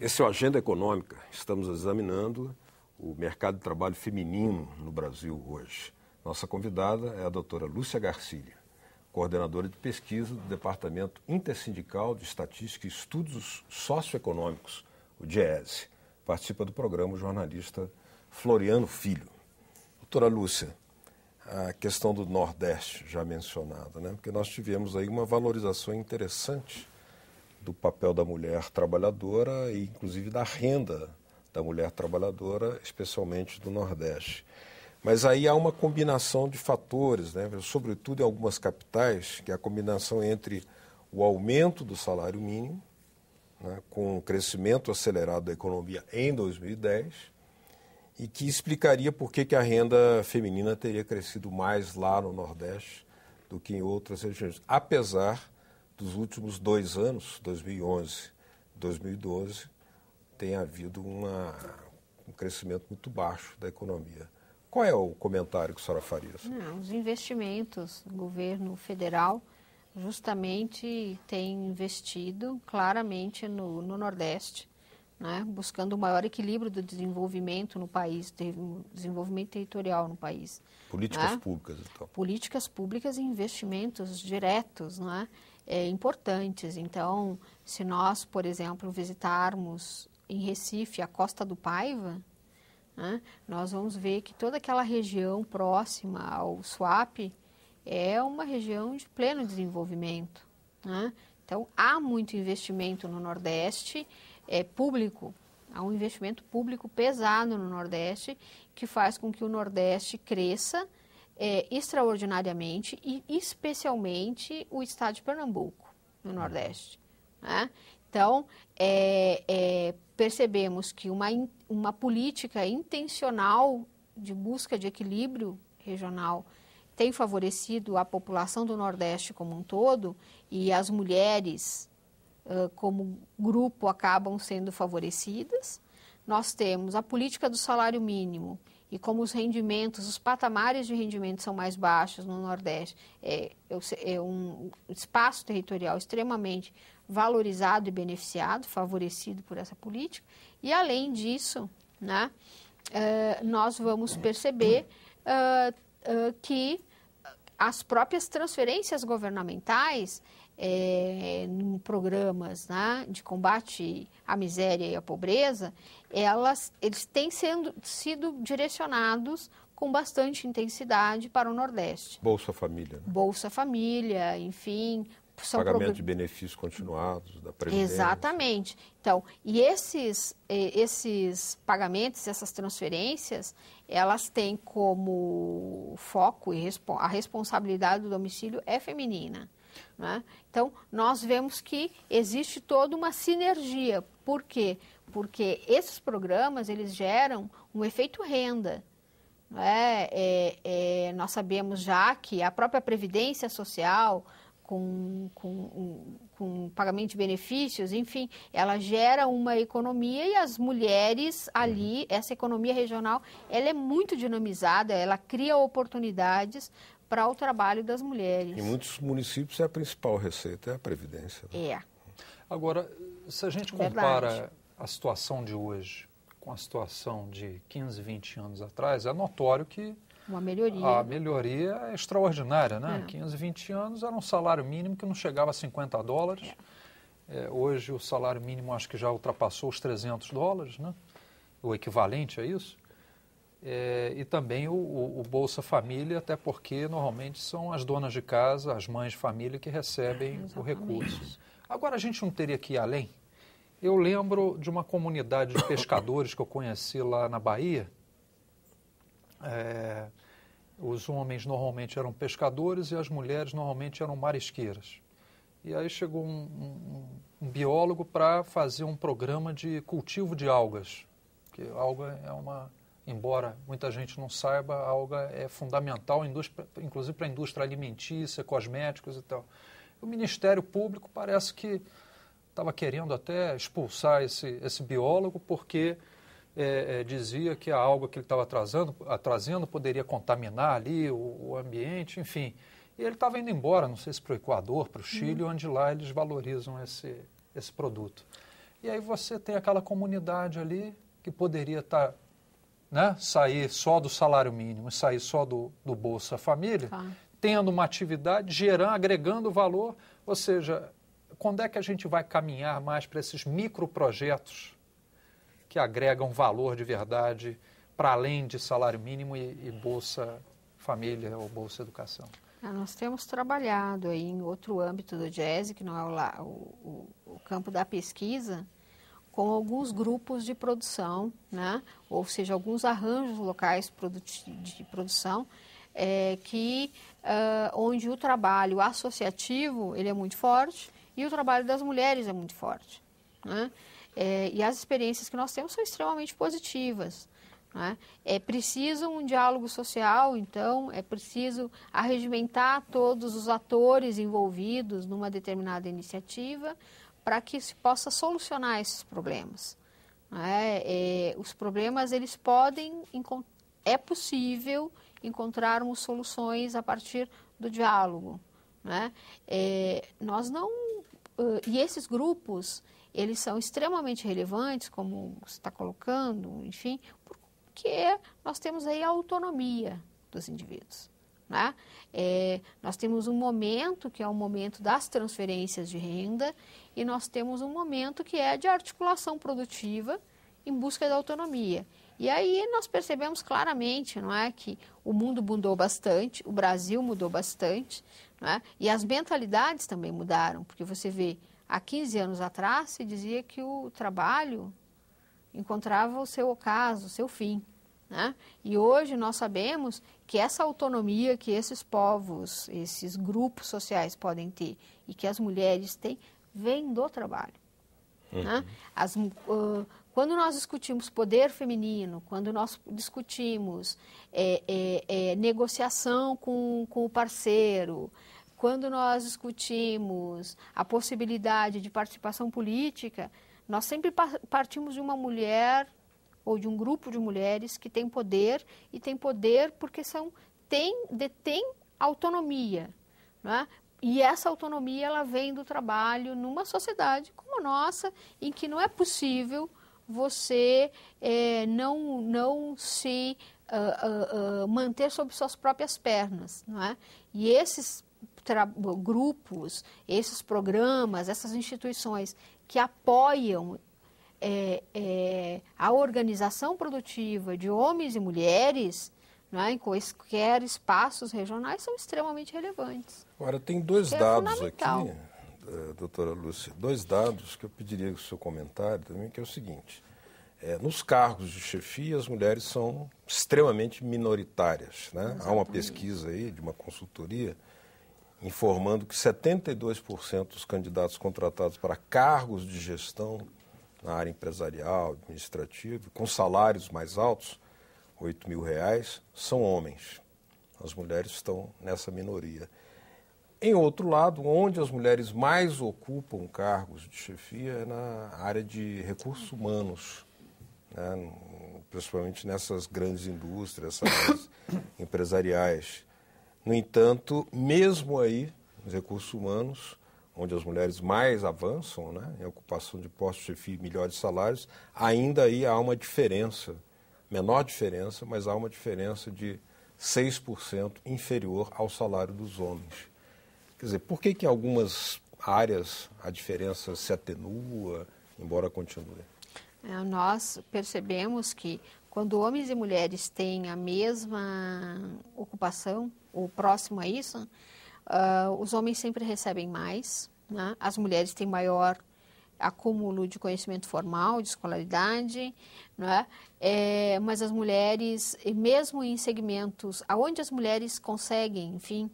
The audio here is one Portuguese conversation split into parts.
Esse é o Agenda Econômica. Estamos examinando o mercado de trabalho feminino no Brasil hoje. Nossa convidada é a doutora Lúcia Garcia, coordenadora de pesquisa do Departamento Intersindical de Estatística e Estudos Socioeconômicos, o DIESE. Participa do programa o jornalista Floriano Filho. Doutora Lúcia, a questão do Nordeste já mencionada, né? porque nós tivemos aí uma valorização interessante do papel da mulher trabalhadora e, inclusive, da renda da mulher trabalhadora, especialmente do Nordeste. Mas aí há uma combinação de fatores, né? sobretudo em algumas capitais, que é a combinação entre o aumento do salário mínimo, né, com o crescimento acelerado da economia em 2010, e que explicaria por que, que a renda feminina teria crescido mais lá no Nordeste do que em outras regiões, apesar dos últimos dois anos, 2011 2012, tem havido uma, um crescimento muito baixo da economia. Qual é o comentário que a senhora faria? Não, os investimentos, do governo federal justamente tem investido claramente no, no Nordeste, né, buscando o maior equilíbrio do desenvolvimento no país, desenvolvimento territorial no país. Políticas né? públicas, então. Políticas públicas e investimentos diretos, não é? é, importantes. Então, se nós, por exemplo, visitarmos em Recife a Costa do Paiva, né, nós vamos ver que toda aquela região próxima ao SWAP é uma região de pleno desenvolvimento. Né? Então, há muito investimento no Nordeste é, público, há um investimento público pesado no Nordeste que faz com que o Nordeste cresça é, extraordinariamente e especialmente o estado de Pernambuco, no Nordeste. Né? Então, é, é, percebemos que uma, uma política intencional de busca de equilíbrio regional tem favorecido a população do Nordeste como um todo e as mulheres, como grupo, acabam sendo favorecidas nós temos a política do salário mínimo e como os rendimentos, os patamares de rendimento são mais baixos no Nordeste, é, é um espaço territorial extremamente valorizado e beneficiado, favorecido por essa política. E além disso, né, é, nós vamos perceber é, é, que as próprias transferências governamentais é, eh, em programas né, de combate à miséria e à pobreza, elas, eles têm sendo, sido direcionados com bastante intensidade para o Nordeste. Bolsa Família. Né? Bolsa Família, enfim. São Pagamento prog... de benefícios continuados da Previdência. Exatamente. Então, e esses, eh, esses pagamentos, essas transferências, elas têm como foco e a responsabilidade do domicílio é feminina. Né? Então, nós vemos que existe toda uma sinergia. Por quê? Porque esses programas eles geram um efeito renda. Né? É, é, nós sabemos já que a própria Previdência Social, com, com, com pagamento de benefícios, enfim, ela gera uma economia e as mulheres ali, uhum. essa economia regional, ela é muito dinamizada, ela cria oportunidades para o trabalho das mulheres. Em muitos municípios é a principal receita, é a Previdência. Né? É. Agora, se a gente compara Verdade. a situação de hoje com a situação de 15, 20 anos atrás, é notório que uma melhoria. A melhoria é extraordinária, né? É. 15, 20 anos era um salário mínimo que não chegava a 50 dólares. É. É, hoje o salário mínimo acho que já ultrapassou os 300 dólares, né? O equivalente a é isso. É, e também o, o, Bolsa Família, até porque normalmente são as donas de casa, as mães de família que recebem é, o recurso. Agora, a gente não teria que ir além? Eu lembro de uma comunidade de pescadores que eu conheci lá na Bahia. É, os homens normalmente eram pescadores e as mulheres normalmente eram marisqueiras. E aí chegou um, um, um biólogo para fazer um programa de cultivo de algas, que alga é uma embora muita gente não saiba, a alga é fundamental, inclusive para a indústria alimentícia, cosméticos e tal. O Ministério Público parece que estava querendo até expulsar esse, esse biólogo, porque é, é, dizia que a alga que ele estava trazendo poderia contaminar ali o, o, ambiente, enfim. E ele estava indo embora, não sei se para o Equador, para o Chile, uhum. onde lá eles valorizam esse, esse produto. E aí você tem aquela comunidade ali que poderia estar tá né, sair só do salário mínimo, sair só do, do Bolsa Família, tá. tendo uma atividade, gerando, agregando valor. Ou seja, quando é que a gente vai caminhar mais para esses microprojetos que agregam valor de verdade para além de salário mínimo e, e Bolsa Família ou Bolsa Educação? Ah, nós temos trabalhado aí em outro âmbito do jazz, que não é o, o, o campo da pesquisa, com alguns grupos de produção, né? ou seja, alguns arranjos locais de produção, é, que, uh, onde o trabalho associativo ele é muito forte e o trabalho das mulheres é muito forte. Né? É, e as experiências que nós temos são extremamente positivas. Né? É preciso um diálogo social, então, é preciso arregimentar todos os atores envolvidos numa determinada iniciativa para que se possa solucionar esses problemas. É? é, os problemas, eles podem, é possível encontrarmos soluções a partir do diálogo. Né? É, nós não, e esses grupos, eles são extremamente relevantes, como você está colocando, enfim, porque nós temos aí a autonomia dos indivíduos. Né? É, nós temos um momento que é o momento das transferências de renda e nós temos um momento que é de articulação produtiva em busca da autonomia. E aí nós percebemos claramente, não é, que o mundo mudou bastante, o Brasil mudou bastante, não é? e as mentalidades também mudaram, porque você vê, há 15 anos atrás se dizia que o trabalho encontrava o seu ocaso, o seu fim. Né? E hoje nós sabemos que essa autonomia que esses povos, esses grupos sociais podem ter e que as mulheres têm, vem do trabalho. Né? Uhum. Né? As, uh, quando nós discutimos poder feminino, quando nós discutimos é, é, é, negociação com, com o parceiro, quando nós discutimos a possibilidade de participação política, nós sempre partimos de uma mulher ou de um grupo de mulheres que tem poder e tem poder porque são tem detém autonomia, né? E essa autonomia ela vem do trabalho numa sociedade como a nossa, em que não é possível você é, não não se uh, uh, uh, manter sob suas próprias pernas, não é? E esses grupos, esses programas, essas instituições que apoiam é, é, a organização produtiva de homens e mulheres é, em quaisquer espaços regionais são extremamente relevantes. Agora, tem dois é dados aqui, eh, doutora Lúcia, dois dados que eu pediria o seu comentário também, que é o seguinte. É, nos cargos de chefia, as mulheres são extremamente minoritárias. Né? Há uma pesquisa aí de uma consultoria informando que 72% dos candidatos contratados para cargos de gestão na área empresarial, administrativa, com salários mais altos, 8 mil reais, são homens. As mulheres estão nessa minoria. Em outro lado, onde as mulheres mais ocupam cargos de chefia é na área de recursos humanos, né? principalmente nessas grandes indústrias, essas empresariais. No entanto, mesmo aí, os recursos humanos, onde as mulheres mais avançam, né, em ocupação de postos de chefia e melhores salários, ainda aí há uma diferença, menor diferença, mas há uma diferença de 6% inferior ao salário dos homens. Quer dizer, por que, que em algumas áreas a diferença se atenua, embora continue? É, nós percebemos que quando homens e mulheres têm a mesma ocupação, ou próximo a isso, Uh, os homens sempre recebem mais, né? as mulheres têm maior acúmulo de conhecimento formal, de escolaridade, né? É, mas as mulheres, mesmo em segmentos aonde as mulheres conseguem, enfim,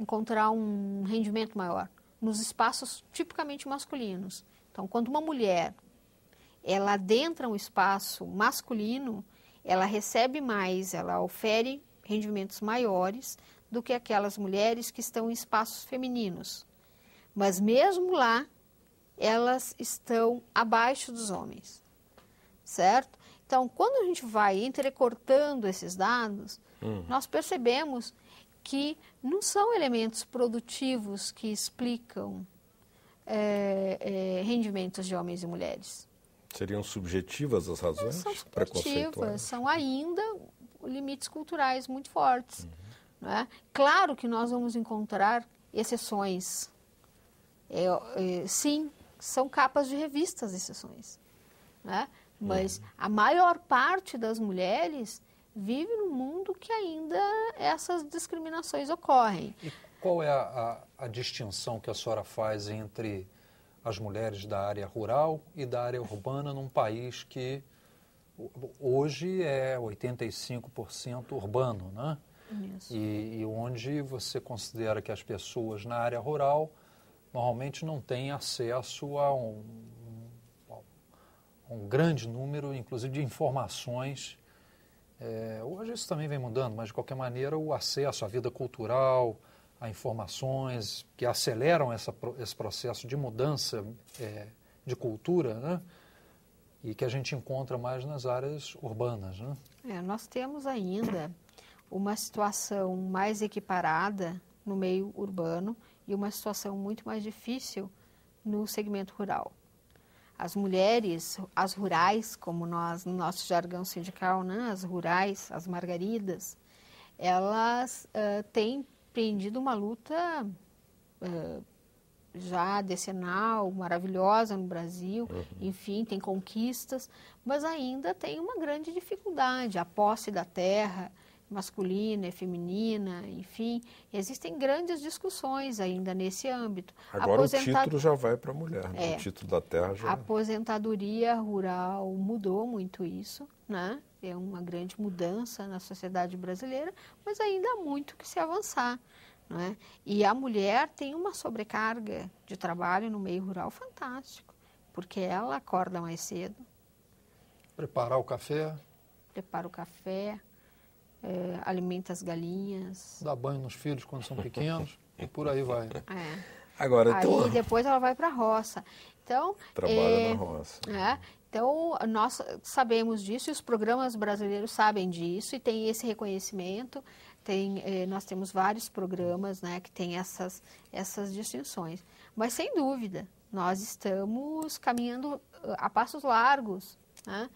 encontrar um rendimento maior, nos espaços tipicamente masculinos. Então, quando uma mulher ela adentra um espaço masculino, ela recebe mais, ela ofere rendimentos maiores do que aquelas mulheres que estão em espaços femininos. Mas mesmo lá, elas estão abaixo dos homens, certo? Então, quando a gente vai entrecortando esses dados, uhum. nós percebemos que não são elementos produtivos que explicam é, é, rendimentos de homens e mulheres. Seriam subjetivas as razões? Não são subjetivas, são ainda limites culturais muito fortes. Uhum. É? Claro que nós vamos encontrar exceções. É, é, sim, são capas de revistas exceções. Né? Mas é. a maior parte das mulheres vive num mundo que ainda essas discriminações ocorrem. E qual é a, a, a distinção que a senhora faz entre as mulheres da área rural e da área urbana num país que hoje é 85% urbano, né? E, e, onde você considera que as pessoas na área rural normalmente não têm acesso a um, um, um grande número, inclusive, de informações. É, hoje isso também vem mudando, mas de qualquer maneira o acesso à vida cultural, a informações que aceleram essa, esse processo de mudança é, de cultura, né? e que a gente encontra mais nas áreas urbanas. Né? É, nós temos ainda uma situação mais equiparada no meio urbano e uma situação muito mais difícil no segmento rural. As mulheres, as rurais, como nós, no nosso jargão sindical, né, as rurais, as margaridas, elas uh, têm empreendido uma luta uh, já decenal, maravilhosa no Brasil, uhum. enfim, tem conquistas, mas ainda tem uma grande dificuldade, a posse da terra, masculina, é feminina, enfim. Existem grandes discussões ainda nesse âmbito. Agora Aposentad... o título já vai para a mulher, né? é. o título da terra já... A aposentadoria rural mudou muito isso, né? É uma grande mudança na sociedade brasileira, mas ainda há muito que se avançar. Não é? E a mulher tem uma sobrecarga de trabalho no meio rural fantástico, porque ela acorda mais cedo. Preparar o café? Prepara o café, é, alimenta as galinhas. Dá banho nos filhos quando são pequenos e por aí vai. É. Agora, aí depois ela vai para a roça. Então, Trabalha é, na roça. É, então, nós sabemos disso e os programas brasileiros sabem disso e tem esse reconhecimento. Tem, eh, nós temos vários programas né, que têm essas, essas distinções. Mas, sem dúvida, nós estamos caminhando ah, a passos largos né,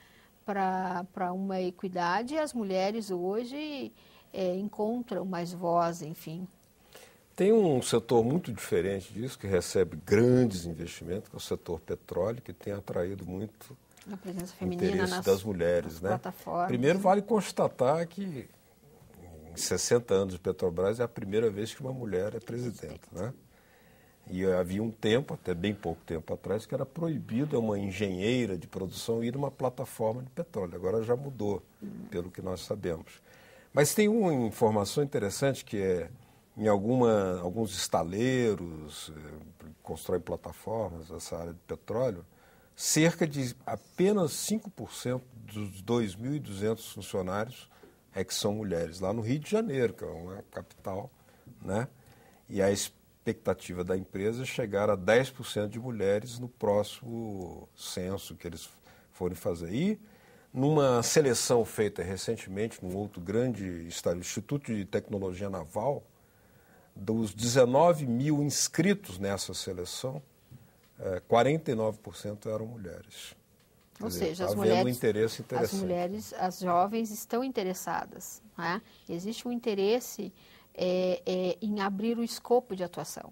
para uma equidade, as mulheres hoje é, encontram mais voz, enfim. Tem um setor muito diferente disso, que recebe grandes investimentos, que é o setor petróleo, que tem atraído muito a presença feminina interesse nas, das mulheres. Né? Primeiro, vale constatar que em 60 anos de Petrobras é a primeira vez que uma mulher é presidente. Né? E havia um tempo, até bem pouco tempo atrás, que era proibido uma engenheira de produção ir numa plataforma de petróleo. Agora já mudou, pelo que nós sabemos. Mas tem uma informação interessante que é em alguma, alguns estaleiros eh, constroem plataformas nessa área de petróleo, cerca de apenas 5% dos 2.200 funcionários é que são mulheres, lá no Rio de Janeiro, que é uma capital, né? E a expectativa da empresa é chegar a 10% de mulheres no próximo censo que eles forem fazer. E numa seleção feita recentemente num outro grande Instituto de Tecnologia Naval, dos 19 mil inscritos nessa seleção, 49% eh, eram mulheres. Ou dizer, seja, as tá mulheres, um as mulheres, as jovens estão interessadas. Né? Existe um interesse é, é, em abrir o escopo de atuação.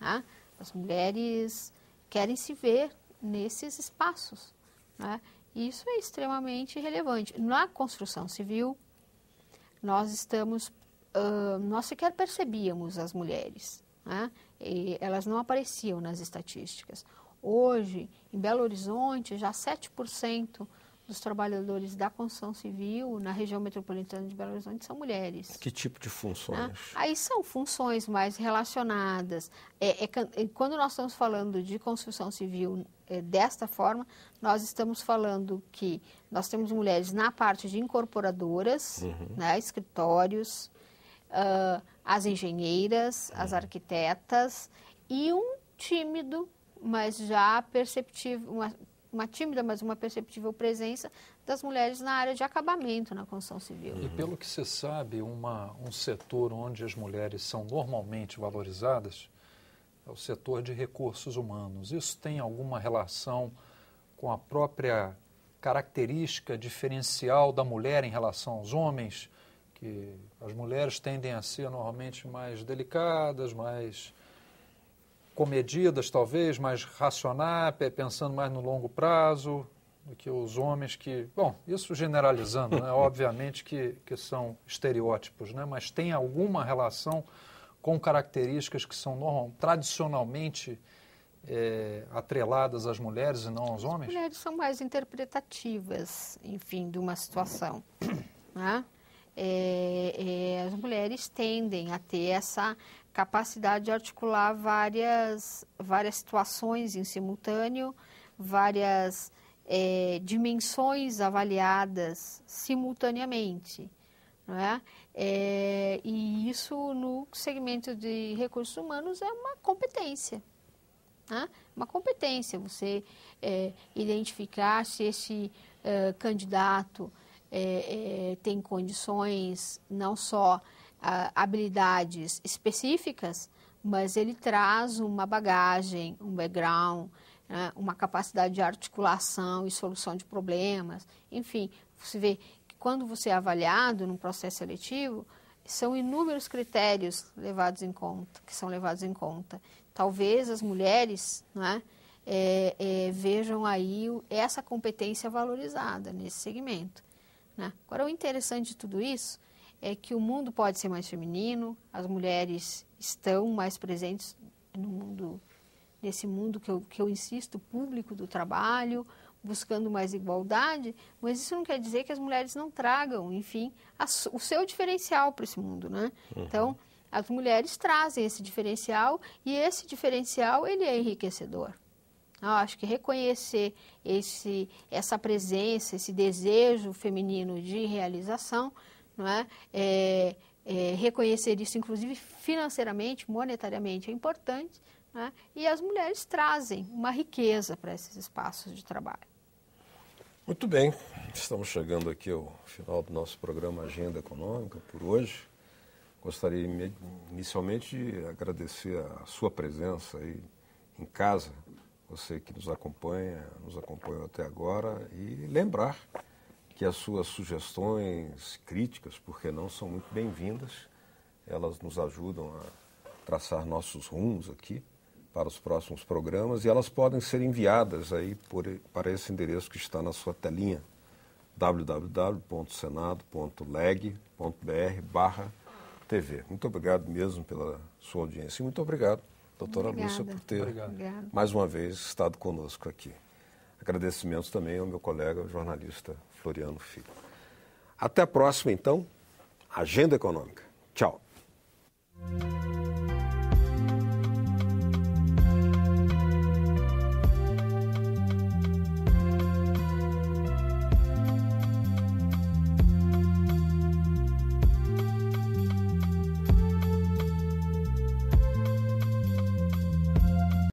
Tá? As mulheres querem se ver nesses espaços. Né? Isso é extremamente relevante. Na construção civil, nós estamos, uh, nós sequer percebíamos as mulheres, né? elas não apareciam nas estatísticas. Hoje, em Belo Horizonte, já 7% dos trabalhadores da construção civil na região metropolitana de Belo Horizonte são mulheres. Que tipo de funções? Né? Aí são funções mais relacionadas. É, é, quando nós estamos falando de construção civil é, desta forma, nós estamos falando que nós temos mulheres na parte de incorporadoras, uhum. né, escritórios, uh, as engenheiras, uhum. as arquitetas e um tímido mas já perceptível, uma, uma tímida, mas uma perceptível presença das mulheres na área de acabamento na construção civil. E pelo que se sabe, uma, um setor onde as mulheres são normalmente valorizadas é o setor de recursos humanos. Isso tem alguma relação com a própria característica diferencial da mulher em relação aos homens? Que as mulheres tendem a ser normalmente mais delicadas, mais comedidas, talvez, mais racionais, pensando mais no longo prazo do que os homens que... Bom, isso generalizando, né? obviamente que, que são estereótipos, né? mas tem alguma relação com características que são normal, tradicionalmente é, atreladas às mulheres e não aos homens? As mulheres são mais interpretativas, enfim, de uma situação. Né? É, é, as mulheres tendem a ter essa capacidade de articular várias, várias situações em simultâneo, várias é, dimensões avaliadas simultaneamente. Não é? É, e isso no segmento de recursos humanos é uma competência. Né? Uma competência, você é, identificar se esse é, candidato é, é, tem condições não só habilidades específicas, mas ele traz uma bagagem, um background, né, uma capacidade de articulação e solução de problemas. Enfim, você vê que quando você é avaliado num processo seletivo, são inúmeros critérios levados em conta, que são levados em conta. Talvez as mulheres né, é, é, vejam aí essa competência valorizada nesse segmento. Né? Agora, o interessante de tudo isso é que o mundo pode ser mais feminino, as mulheres estão mais presentes no mundo, nesse mundo que eu, que eu insisto, público do trabalho, buscando mais igualdade, mas isso não quer dizer que as mulheres não tragam, enfim, a, o seu diferencial para esse mundo, né? Uhum. Então, as mulheres trazem esse diferencial e esse diferencial, ele é enriquecedor. Eu acho que reconhecer esse, essa presença, esse desejo feminino de realização não é? é, é reconhecer isso, inclusive financeiramente, monetariamente, é importante. É? E as mulheres trazem uma riqueza para esses espaços de trabalho. Muito bem, estamos chegando aqui ao final do nosso programa Agenda Econômica por hoje. Gostaria inicialmente de agradecer a sua presença aí em casa, você que nos acompanha, nos acompanhou até agora, e lembrar que as suas sugestões, críticas, porque não, são muito bem-vindas. Elas nos ajudam a traçar nossos rumos aqui para os próximos programas e elas podem ser enviadas aí por, para esse endereço que está na sua telinha www.senado.leg.br TV. Muito obrigado mesmo pela sua audiência e muito obrigado, doutora Obrigada. Lúcia, por ter Obrigada. mais uma vez estado conosco aqui. Agradecimentos também ao meu colega jornalista Floriano Filho. Até a próxima, então. Agenda Econômica. Tchau.